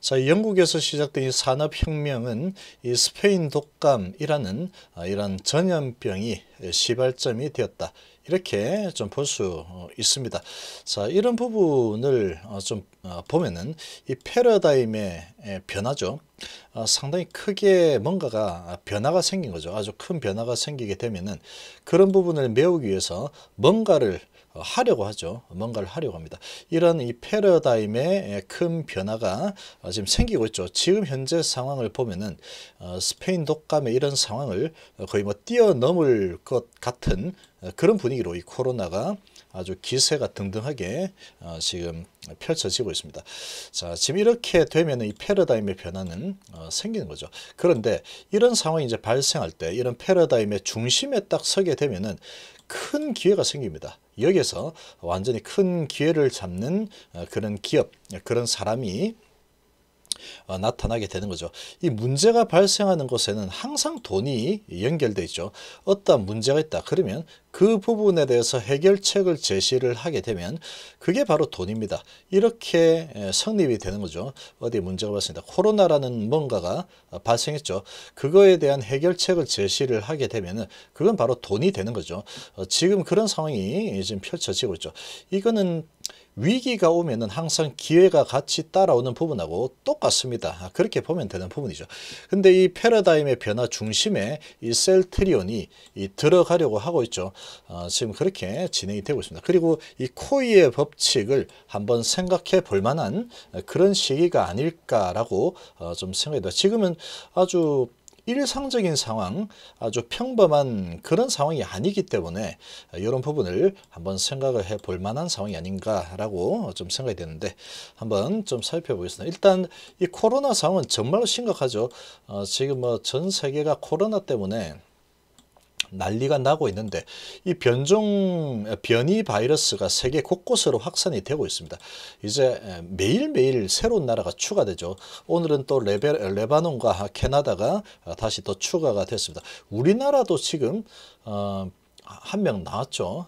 자, 영국에서 시작된 이 산업혁명은 이 스페인 독감이라는 아, 이런 전염병이 시발점이 되었다. 이렇게 좀 볼수 어, 있습니다. 자, 이런 부분을 어, 좀 어, 보면은 이 패러다임의 변화죠. 아, 상당히 크게 뭔가가 변화가 생긴 거죠. 아주 큰 변화가 생기게 되면은 그런 부분을 메우기 위해서 뭔가를 하려고 하죠. 뭔가를 하려고 합니다. 이런 이 패러다임의 큰 변화가 지금 생기고 있죠. 지금 현재 상황을 보면은 어, 스페인 독감의 이런 상황을 거의 뭐 뛰어넘을 것 같은 어, 그런 분위기로 이 코로나가 아주 기세가 등등하게 어, 지금 펼쳐지고 있습니다. 자, 지금 이렇게 되면 이 패러다임의 변화는 생기는 거죠. 그런데 이런 상황이 이제 발생할 때 이런 패러다임의 중심에 딱 서게 되면은 큰 기회가 생깁니다. 여기에서 완전히 큰 기회를 잡는 어, 그런 기업, 그런 사람이 어, 나타나게 되는 거죠. 이 문제가 발생하는 곳에는 항상 돈이 연결되어 있죠. 어떤 문제가 있다 그러면 그 부분에 대해서 해결책을 제시를 하게 되면 그게 바로 돈입니다. 이렇게 성립이 되는 거죠. 어디 문제가 왔습니다. 코로나라는 뭔가가 어, 발생했죠. 그거에 대한 해결책을 제시를 하게 되면 그건 바로 돈이 되는 거죠. 어, 지금 그런 상황이 지금 펼쳐지고 있죠. 이거는 위기가 오면은 항상 기회가 같이 따라오는 부분하고 똑같습니다. 아, 그렇게 보면 되는 부분이죠. 근데 이 패러다임의 변화 중심에 이셀트리온이 들어가려고 하고 있죠. 어, 지금 그렇게 진행이 되고 있습니다. 그리고 이 코이의 법칙을 한번 생각해 볼 만한 그런 시기가 아닐까라고 어, 좀 생각이 요 지금은 아주 일상적인 상황, 아주 평범한 그런 상황이 아니기 때문에 이런 부분을 한번 생각을 해 볼 만한 상황이 아닌가라고 좀 생각이 되는데 한번 좀 살펴보겠습니다. 일단 이 코로나 상황은 정말로 심각하죠. 어, 지금 뭐 전 세계가 코로나 때문에 난리가 나고 있는데 이 변종 변이 바이러스가 세계 곳곳으로 확산이 되고 있습니다. 이제 매일매일 새로운 나라가 추가되죠. 오늘은 또 레베, 레바논과 캐나다가 아, 다시 또 추가가 됐습니다. 우리나라도 지금 어, 한 명 나왔죠.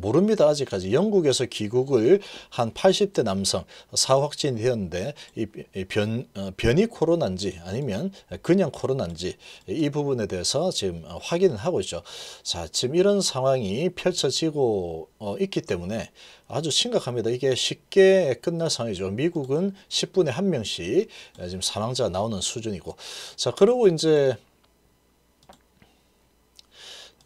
모릅니다. 아직까지 영국에서 귀국을 한 80대 남성 사확진이 되었는데 이 변, 어, 변이 코로나인지 아니면 그냥 코로나인지 이 부분에 대해서 지금 확인을 하고 있죠. 자 지금 이런 상황이 펼쳐지고 어, 있기 때문에 아주 심각합니다. 이게 쉽게 끝날 상황이죠. 미국은 10분에 한 명씩 지금 사망자가 나오는 수준이고 자 그리고 이제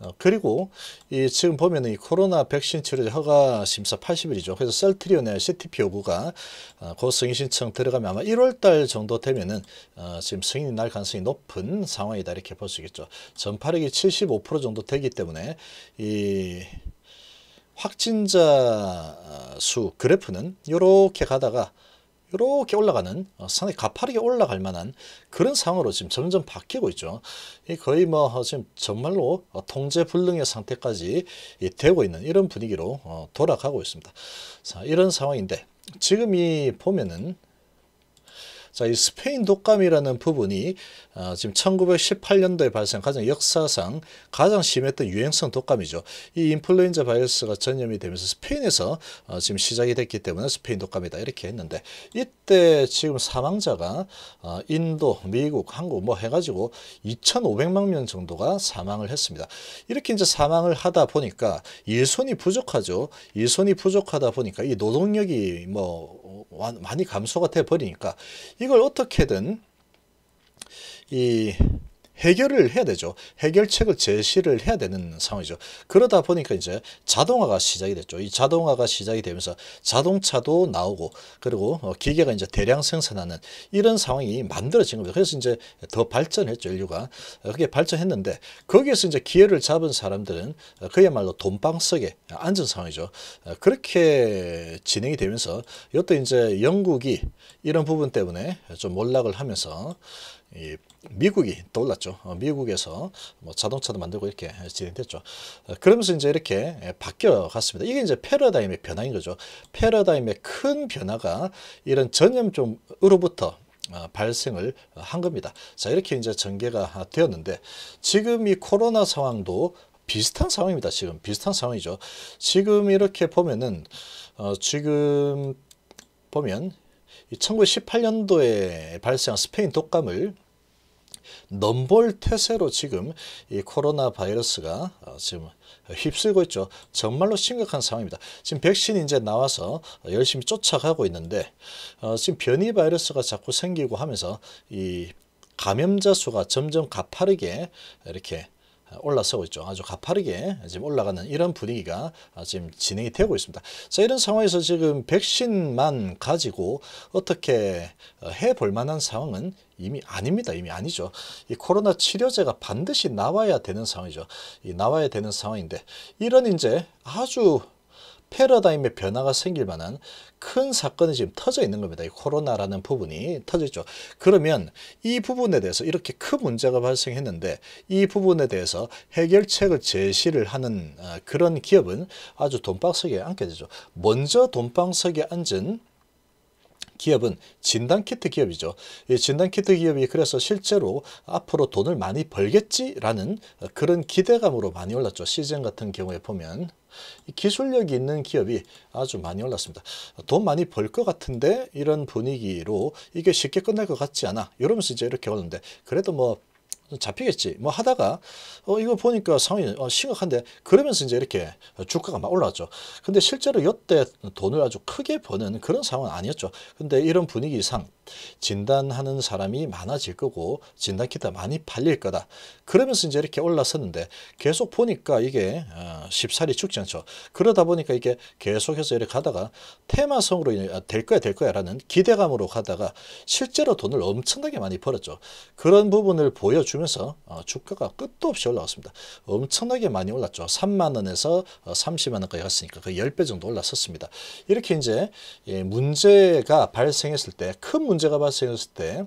어, 그리고 이 지금 보면은 이 코로나 백신 치료제 허가 심사 80일이죠. 그래서 셀트리온의 CTP 요구가 어, 곧 승인 신청 들어가면 아마 1월 달 정도 되면은 어, 지금 승인이 날 가능성이 높은 상황이다 이렇게 볼 수 있겠죠. 전파력이 75% 정도 되기 때문에 이 확진자 수 그래프는 이렇게 가다가 이렇게 올라가는 어, 상당히 가파르게 올라갈 만한 그런 상황으로 지금 점점 바뀌고 있죠. 거의 뭐 어, 지금 정말로 어, 통제 불능의 상태까지 예, 되고 있는 이런 분위기로 돌아가고 있습니다. 자, 이런 상황인데 지금 이 보면은 자, 이 스페인 독감이라는 부분이 어, 지금 1918년도에 발생한 가장 역사상 가장 심했던 유행성 독감이죠. 이 인플루엔자 바이러스가 전염이 되면서 스페인에서 어, 지금 시작이 됐기 때문에 스페인 독감이다 이렇게 했는데 이때 지금 사망자가 어, 인도, 미국, 한국 뭐 해가지고 2,500만 명 정도가 사망을 했습니다. 이렇게 이제 사망을 하다 보니까 예손이 부족하죠. 예손이 부족하다 보니까 이 노동력이 뭐 많이 감소가 돼 버리니까 이걸 어떻게든 이 해결을 해야 되죠. 해결책을 제시를 해야 되는 상황이죠. 그러다 보니까 이제 자동화가 시작이 됐죠. 이 자동화가 시작이 되면서 자동차도 나오고 그리고 어, 기계가 이제 대량 생산하는 이런 상황이 만들어진 겁니다. 그래서 이제 더 발전했죠. 인류가. 어, 그게 발전했는데 거기에서 이제 기회를 잡은 사람들은 어, 그야말로 돈방석에 앉은 상황이죠. 그렇게 진행이 되면서 이것도 이제 영국이 이런 부분 때문에 좀 몰락을 하면서 이 미국이 떠올랐죠. 어, 미국에서 뭐 자동차도 만들고 이렇게 진행됐죠. 어, 그러면서 이제 이렇게 예, 바뀌어 갔습니다. 이게 이제 패러다임의 변화인 거죠. 패러다임의 큰 변화가 이런 전염종으로부터 어, 발생을 한 겁니다. 자 이렇게 이제 전개가 되었는데 지금 이 코로나 상황도 비슷한 상황입니다. 지금 비슷한 상황이죠. 지금 이렇게 보면은 어, 지금 보면 1918년도에 발생한 스페인 독감을 넘볼 태세로 지금 이 코로나 바이러스가 어, 지금 휩쓸고 있죠. 정말로 심각한 상황입니다. 지금 백신이 이제 나와서 열심히 쫓아가고 있는데 어, 지금 변이 바이러스가 자꾸 생기고 하면서 이 감염자 수가 점점 가파르게 이렇게 올라서고 있죠. 아주 가파르게 지금 올라가는 이런 분위기가 지금 진행이 되고 있습니다. 자, 이런 상황에서 지금 백신만 가지고 어떻게 어, 해볼 만한 상황은 이미 아닙니다. 이미 아니죠. 이 코로나 치료제가 반드시 나와야 되는 상황이죠. 이 나와야 되는 상황인데 이런 이제 아주 패러다임의 변화가 생길 만한 큰 사건이 지금 터져 있는 겁니다. 이 코로나라는 부분이 터졌죠. 그러면 이 부분에 대해서 이렇게 큰 문제가 발생했는데 이 부분에 대해서 해결책을 제시를 하는 어, 그런 기업은 아주 돈방석에 앉게 되죠. 먼저 돈방석에 앉은 기업은 진단키트 기업이죠. 이 진단키트 기업이 그래서 실제로 앞으로 돈을 많이 벌겠지라는 그런 기대감으로 많이 올랐죠. 시즌 같은 경우에 보면 기술력이 있는 기업이 아주 많이 올랐습니다. 돈 많이 벌 것 같은데 이런 분위기로 이게 쉽게 끝날 것 같지 않아 이러면서 이제 이렇게 오는데 그래도 뭐 잡히겠지 뭐 하다가 어 이거 보니까 상황이 어, 심각한데 그러면서 이제 이렇게 주가가 막 올라왔죠 근데 실제로 이때 돈을 아주 크게 버는 그런 상황은 아니었죠 근데 이런 분위기상 진단하는 사람이 많아질 거고 진단 키트 많이 팔릴 거다. 그러면서 이제 이렇게 올라섰는데 계속 보니까 이게 십살이 어, 죽지 않죠. 그러다 보니까 이게 계속해서 이렇게 가다가 테마성으로 아, 될 거야 될 거야 라는 기대감으로 가다가 실제로 돈을 엄청나게 많이 벌었죠. 그런 부분을 보여주면서 어, 주가가 끝도 없이 올라왔습니다. 엄청나게 많이 올랐죠. 3만원에서 30만원까지 어, 갔으니까 그 10배 정도 올랐었습니다. 이렇게 이제 예, 문제가 발생했을 때 큰 문제 문제가 발생했을 때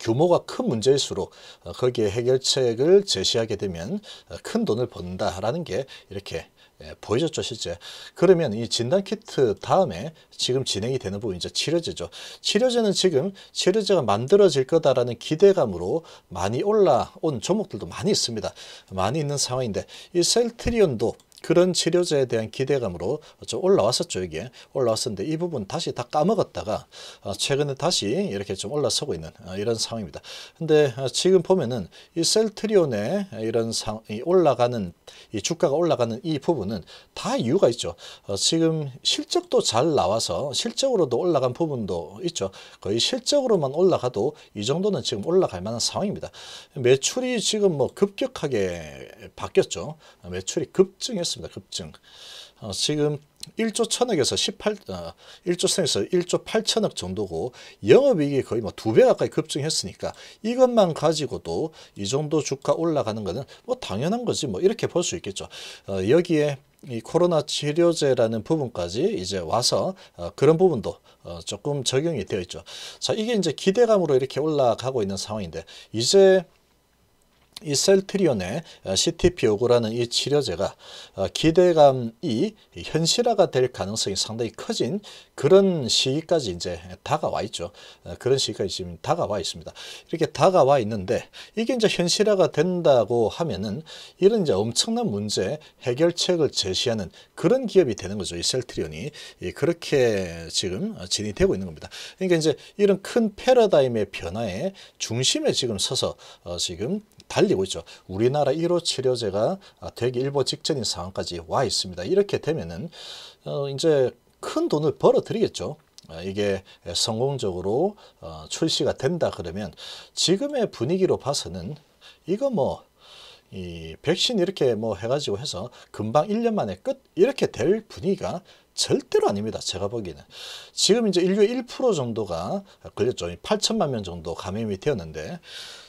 규모가 큰 문제일수록 거기에 해결책을 제시하게 되면 큰 돈을 번다라는 게 이렇게 예, 보여졌죠 실제 그러면 이 진단키트 다음에 지금 진행이 되는 부분 이제 치료제죠 치료제는 지금 치료제가 만들어질 거다라는 기대감으로 많이 올라온 종목들도 많이 있습니다 많이 있는 상황인데 이 셀트리온도 그런 치료제에 대한 기대감으로 좀 올라왔었죠 이게 올라왔었는데 이 부분 다시 다 까먹었다가 어, 최근에 다시 이렇게 좀 올라서고 있는 어, 이런 상황입니다 근데 어, 지금 보면은 이 셀트리온의 이런 상이 올라가는 이 주가가 올라가는 이 부분은 다 이유가 있죠 지금 실적도 잘 나와서 실적으로도 올라간 부분도 있죠 거의 실적으로만 올라가도 이 정도는 지금 올라갈 만한 상황입니다 매출이 지금 뭐 급격하게 바뀌었죠 매출이 급증했어요 급증습니다 급증. 어, 지금 1조 천억에서 18, 어, 1조 천에서 1조 8천억 정도고 영업이익이 거의 뭐 두 배 가까이 급증했으니까 이것만 가지고도 이 정도 주가 올라가는 거는 뭐 당연한 거지 뭐 이렇게 볼 수 있겠죠. 어, 여기에 이 코로나 치료제라는 부분까지 이제 와서 어, 그런 부분도 어, 조금 적용이 되어 있죠. 자, 이게 이제 기대감으로 이렇게 올라가고 있는 상황인데 이제 이 셀트리온의 CTP5고라는 어, 이 치료제가 어, 기대감이 현실화가 될 가능성이 상당히 커진 그런 시기까지 이제 다가와 있죠. 어, 그런 시기까지 지금 다가와 있습니다. 이렇게 다가와 있는데 이게 이제 현실화가 된다고 하면은 이런 이제 엄청난 문제 해결책을 제시하는 그런 기업이 되는 거죠. 이 셀트리온이 그렇게 지금 진이 되고 있는 겁니다. 그러니까 이제 이런 큰 패러다임의 변화에 중심에 지금 서서 지금 달리고 있죠. 우리나라 1호 치료제가 되기 일보 직전인 상황까지 와 있습니다. 이렇게 되면은 어, 이제 큰 돈을 벌어들이겠죠. 아, 이게 성공적으로 어, 출시가 된다 그러면 지금의 분위기로 봐서는 이거 뭐 이 백신 이렇게 뭐 해가지고 해서 금방 1년 만에 끝 이렇게 될 분위기가 절대로 아닙니다. 제가 보기에는. 지금 이제 인류의 1% 정도가 걸렸죠. 8천만 명 정도 감염이 되었는데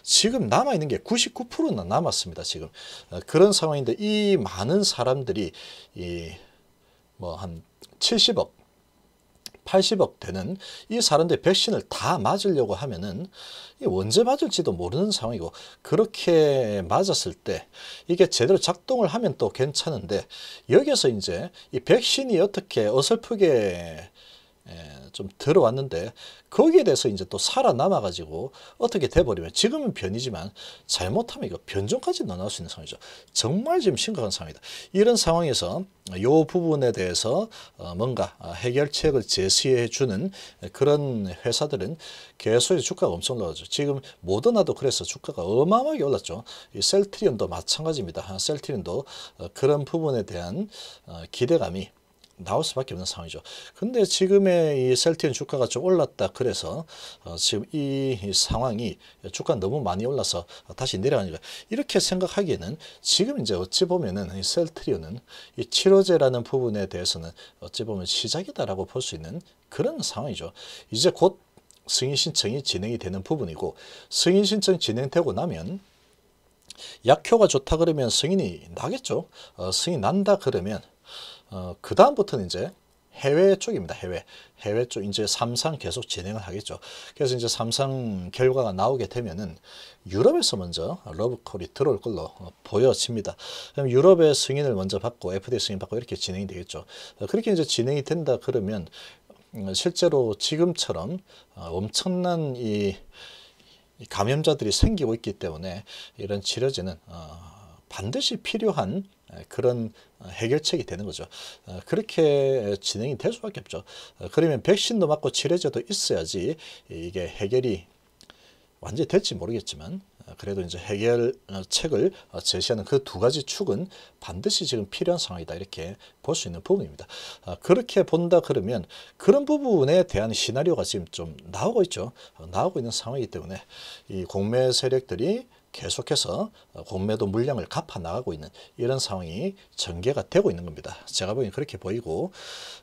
지금 남아있는 게 99%나 남았습니다. 지금 어, 그런 상황인데 이 많은 사람들이 이뭐한 70억 80억 되는 이 사람들 백신을 다 맞으려고 하면은 언제 맞을지도 모르는 상황이고 그렇게 맞았을 때 이게 제대로 작동을 하면 또 괜찮은데 여기서 이제 이 백신이 어떻게 어설프게 예, 좀 들어왔는데 거기에 대해서 이제 또 살아남아 가지고 어떻게 돼버리면 지금은 변이지만 잘못하면 이거 변종까지 넣어놓을 수 있는 상황이죠. 정말 지금 심각한 상황이다. 이런 상황에서 요 부분에 대해서 어, 뭔가 어, 해결책을 제시해 주는 그런 회사들은 계속 주가가 엄청 올라가죠. 지금 모더나도 그래서 주가가 어마어마하게 올랐죠. 이 셀트리온도 마찬가지입니다. 셀트리온도 어, 그런 부분에 대한 기대감이 나올 수밖에 없는 상황이죠. 근데 지금의 이 셀티엔 주가가 좀 올랐다 그래서 어, 지금 이, 이, 상황이 주가 너무 많이 올라서 다시 내려가니까 이렇게 생각하기에는 지금 이제 어찌 보면은 이 셀트리온은 이 치료제라는 부분에 대해서는 어찌 보면 시작이다라고 볼 수 있는 그런 상황이죠. 이제 곧 승인 신청이 진행이 되는 부분이고 승인 신청 진행되고 나면 약효가 좋다 그러면 승인이 나겠죠. 어, 승인 난다 그러면 어, 그 다음부터는 이제 해외 쪽입니다. 해외. 해외 쪽 이제 삼상 계속 진행을 하겠죠. 그래서 이제 삼상 결과가 나오게 되면은 유럽에서 먼저 러브콜이 들어올 걸로 어, 보여집니다. 그럼 유럽의 승인을 먼저 받고 FDA 승인 받고 이렇게 진행이 되겠죠. 어, 그렇게 이제 진행이 된다 그러면 음, 실제로 지금처럼 어, 엄청난 이 감염자들이 생기고 있기 때문에 이런 치료제는 어, 반드시 필요한 그런 어, 해결책이 되는 거죠. 어, 그렇게 진행이 될 수밖에 없죠. 어, 그러면 백신도 맞고 치료제도 있어야지 이게 해결이 완전히 될지 모르겠지만 그래도 이제 해결책을 제시하는 그 두 가지 축은 반드시 지금 필요한 상황이다 이렇게 볼 수 있는 부분입니다. 그렇게 본다 그러면 그런 부분에 대한 시나리오가 지금 좀 나오고 있죠. 나오고 있는 상황이기 때문에 이 공매 세력들이 계속해서 공매도 물량을 갚아 나가고 있는 이런 상황이 전개가 되고 있는 겁니다. 제가 보기엔 그렇게 보이고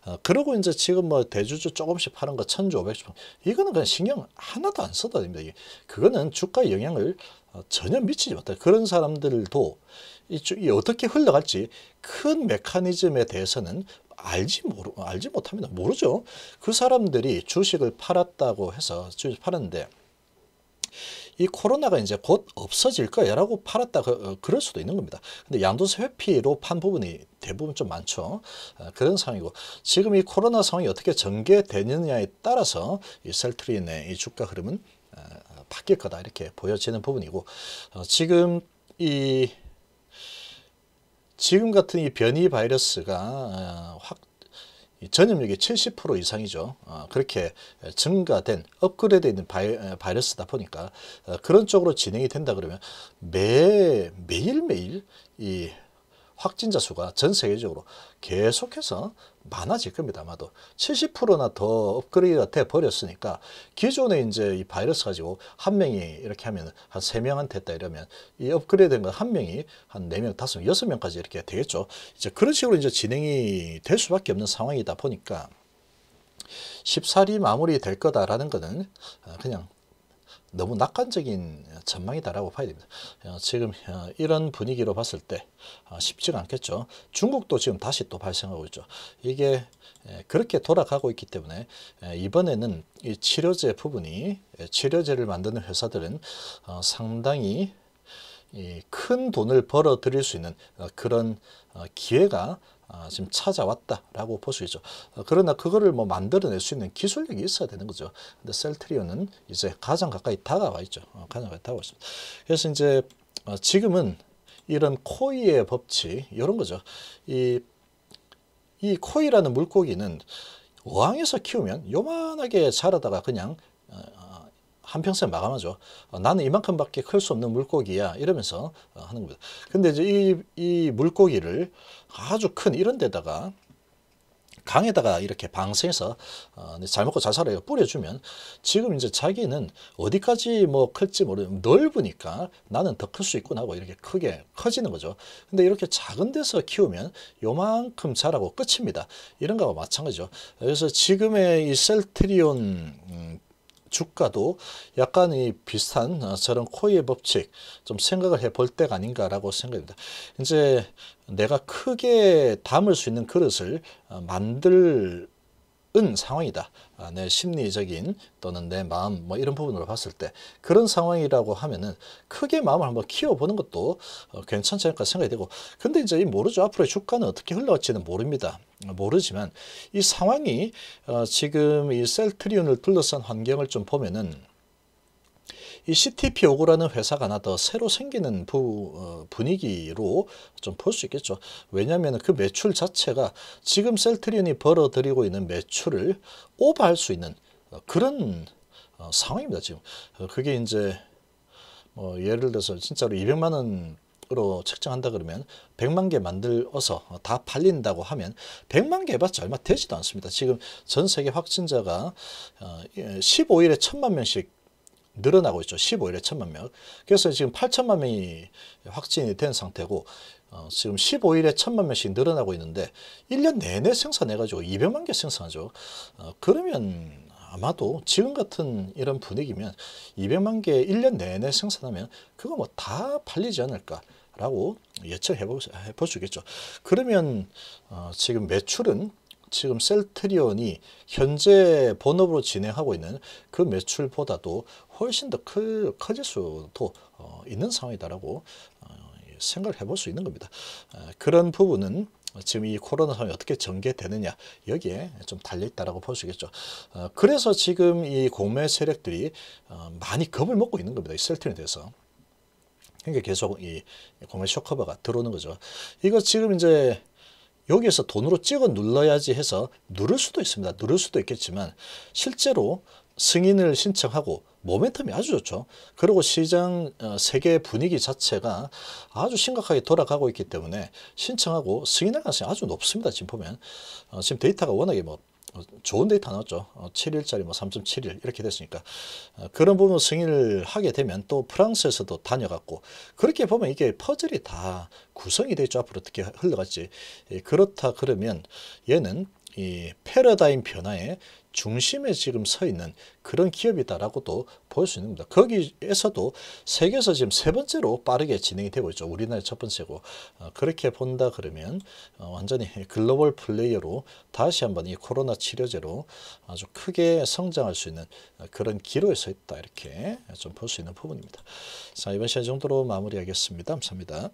어, 그러고 이제 지금 뭐 대주주 조금씩 파는 거 1,500주 이거는 그냥 신경 하나도 안 써도 됩니다. 이게. 그거는 주가에 영향을 어, 전혀 미치지 못해 그런 사람들도 이, 이 어떻게 흘러갈지 큰 메커니즘에 대해서는 알지 모르 알지 못합니다. 모르죠. 그 사람들이 주식을 팔았다고 해서 주식 팔았는데 이 코로나가 이제 곧 없어질 거야라고 팔았다 그, 어, 그럴 수도 있는 겁니다. 근데 양도세 회피로 판 부분이 대부분 좀 많죠. 어, 그런 상황이고 지금 이 코로나 상황이 어떻게 전개되느냐에 따라서 이 셀트리온의 이 주가 흐름은 어, 바뀔 거다 이렇게 보여지는 부분이고 어, 지금 이 지금 같은 이 변이 바이러스가 어, 확 전염력이 70% 이상이죠. 아, 그렇게 증가된 업그레이드 있는 바이, 바이러스다 보니까 어, 그런 쪽으로 진행이 된다 그러면 매 매일매일 이 확진자 수가 전 세계적으로 계속해서 많아질 겁니다. 아마도 70%나 더 업그레이드가 돼 버렸으니까 기존에 이제 이 바이러스 가지고 한 명이 이렇게 하면 한세 명한테 했다 이러면 이 업그레이드된 건 한 명이 한 네 명, 다섯 명, 여섯 명까지 이렇게 되겠죠. 이제 그런 식으로 이제 진행이 될 수밖에 없는 상황이다 보니까 14리 마무리될 거다라는 거는 그냥 너무 낙관적인 전망이다라고 봐야 됩니다. 어, 지금 어, 이런 분위기로 봤을 때 어, 쉽지가 않겠죠. 중국도 지금 다시 또 발생하고 있죠. 이게 그렇게 돌아가고 있기 때문에 이번에는 이 치료제 부분이 치료제를 만드는 회사들은 상당히 큰 돈을 벌어들일 수 있는 그런 기회가 아, 지금 찾아왔다라고 볼 수 있죠. 어, 그러나 그거를 뭐 만들어낼 수 있는 기술력이 있어야 되는 거죠. 근데 셀트리온은 이제 가장 가까이 다가와 있죠. 어, 가장 가까이 다가와 있습니다. 그래서 이제 어, 지금은 이런 코이의 법칙 이런 거죠. 이, 이 코이라는 물고기는 어항에서 키우면 요만하게 자라다가 그냥 어, 한평생 마감하죠. 어, 나는 이만큼밖에 클 수 없는 물고기야 이러면서 어, 하는 겁니다. 근데 이제 이, 이 물고기를 아주 큰 이런 데다가 강에다가 이렇게 방생해서 어, 잘 먹고 잘 살아요 뿌려주면 지금 이제 자기는 어디까지 뭐 클지 모르는 넓으니까 나는 더 클 수 있구나 하고 뭐 이렇게 크게 커지는 거죠 근데 이렇게 작은 데서 키우면 요만큼 자라고 끝입니다 이런 거와 마찬가지죠 그래서 지금의 이 셀트리온 음, 주가도 약간 이 비슷한 어, 저런 코이의 법칙 좀 생각을 해 볼 때가 아닌가라고 생각합니다. 이제 내가 크게 담을 수 있는 그릇을 어, 만들 은 상황이다. 아, 내 심리적인 또는 내 마음 뭐 이런 부분으로 봤을 때 그런 상황이라고 하면은 크게 마음을 한번 키워보는 것도 어, 괜찮지 않을까 생각이 되고 근데 이제 모르죠. 앞으로의 주가는 어떻게 흘러갈지는 모릅니다. 어, 모르지만 이 상황이 어, 지금 이 셀트리온을 둘러싼 환경을 좀 보면은 이 CTP 요구라는 회사가 하나 더 새로 생기는 부, 어, 분위기로 좀 볼 수 있겠죠. 왜냐하면 그 매출 자체가 지금 셀트리온이 벌어들이고 있는 매출을 오버할 수 있는 어, 그런 어, 상황입니다. 지금 어, 그게 이제 뭐 예를 들어서 진짜로 200만 원 으로 책정한다 그러면 100만 개 만들어서 다 팔린다고 하면 100만 개 해봤자 얼마 되지도 않습니다. 지금 전 세계 확진자가 15일에 어, 예, 1000만 명씩 늘어나고 있죠. 15일에 1천만 명. 그래서 지금 8천만 명이 확진이 된 상태고 어, 지금 15일에 1천만 명씩 늘어나고 있는데 1년 내내 생산해가지고 200만 개 생산하죠. 어, 그러면 아마도 지금 같은 이런 분위기면 200만 개 1년 내내 생산하면 그거 뭐 다 팔리지 않을까. 라고 예측해 보시겠죠. 그러면 어, 지금 매출은 지금 셀트리온이 현재 본업으로 진행하고 있는 그 매출보다도 훨씬 더 크, 커질 수도 어, 있는 상황이다라고 어, 생각을 해볼 수 있는 겁니다. 어, 그런 부분은 지금 이 코로나 상황이 어떻게 전개되느냐 여기에 좀 달려있다라고 볼 수 있겠죠. 어, 그래서 지금 이 공매 세력들이 어, 많이 겁을 먹고 있는 겁니다. 이 셀트리온에 대해서. 그러니까 계속 이 공매 쇼커버가 들어오는 거죠. 이거 지금 이제 여기에서 돈으로 찍어 눌러야지 해서 누를 수도 있습니다. 누를 수도 있겠지만 실제로 승인을 신청하고 모멘텀이 아주 좋죠. 그리고 시장 어, 세계 분위기 자체가 아주 심각하게 돌아가고 있기 때문에 신청하고 승인할 가능성이 아주 높습니다. 지금 보면 어, 지금 데이터가 워낙에 뭐 어, 좋은 데이터 나왔죠. 7일짜리 어, 뭐 3.7일 이렇게 됐으니까 어, 그런 부분 승인을 하게 되면 또 프랑스에서도 다녀갔고 그렇게 보면 이게 퍼즐이 다 구성이 되죠. 앞으로 어떻게 흘러갈지 예, 그렇다 그러면 얘는 이 패러다임 변화의 중심에 지금 서 있는 그런 기업이다라고도 볼 수 있습니다. 거기에서도 세계에서 지금 세 번째로 빠르게 진행이 되고 있죠. 우리나라 첫 번째고 어, 그렇게 본다 그러면 어, 완전히 글로벌 플레이어로 다시 한번 이 코로나 치료제로 아주 크게 성장할 수 있는 어, 그런 기로에 서 있다 이렇게 좀 볼 수 있는 부분입니다. 자 이번 시간 정도로 마무리하겠습니다. 감사합니다.